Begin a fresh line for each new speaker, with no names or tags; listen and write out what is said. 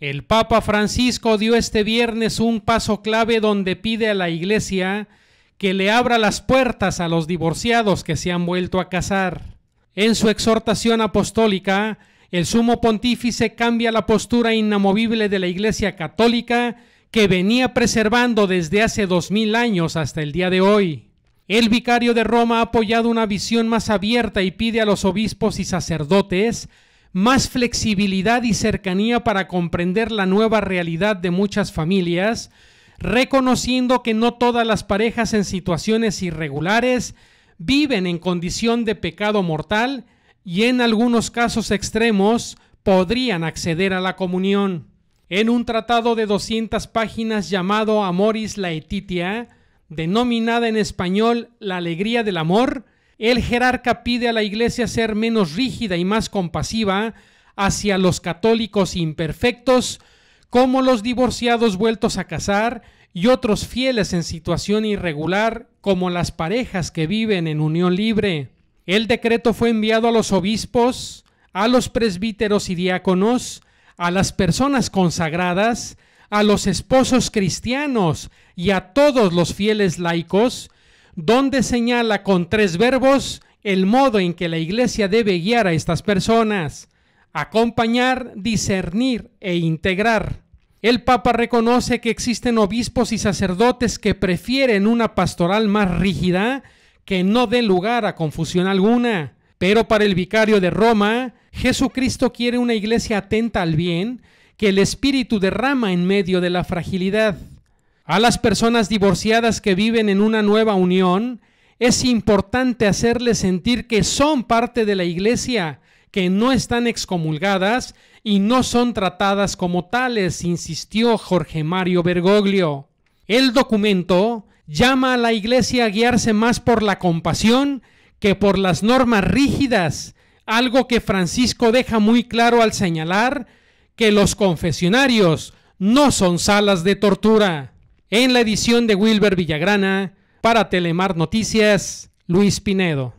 El Papa Francisco dio este viernes un paso clave donde pide a la Iglesia que le abra las puertas a los divorciados que se han vuelto a casar. En su exhortación apostólica, el sumo pontífice cambia la postura inamovible de la Iglesia católica que venía preservando desde hace dos mil años hasta el día de hoy. El vicario de Roma ha apoyado una visión más abierta y pide a los obispos y sacerdotes más flexibilidad y cercanía para comprender la nueva realidad de muchas familias, reconociendo que no todas las parejas en situaciones irregulares viven en condición de pecado mortal y en algunos casos extremos podrían acceder a la comunión. En un tratado de 200 páginas llamado Amoris Laetitia, denominada en español La alegría del amor, el jerarca pide a la Iglesia ser menos rígida y más compasiva hacia los católicos imperfectos, como los divorciados vueltos a casar y otros fieles en situación irregular, como las parejas que viven en unión libre. El decreto fue enviado a los obispos, a los presbíteros y diáconos, a las personas consagradas, a los esposos cristianos y a todos los fieles laicos, donde señala con tres verbos el modo en que la iglesia debe guiar a estas personas, acompañar, discernir e integrar. El Papa reconoce que existen obispos y sacerdotes que prefieren una pastoral más rígida que no dé lugar a confusión alguna. Pero para el vicario de Roma, Jesucristo quiere una iglesia atenta al bien que el Espíritu derrama en medio de la fragilidad. A las personas divorciadas que viven en una nueva unión, es importante hacerles sentir que son parte de la iglesia, que no están excomulgadas y no son tratadas como tales, insistió Jorge Mario Bergoglio. El documento llama a la iglesia a guiarse más por la compasión que por las normas rígidas, algo que Francisco deja muy claro al señalar que los confesionarios no son salas de tortura. En la edición de Wilber Villagrana, para Telemar Noticias, Luis Pinedo.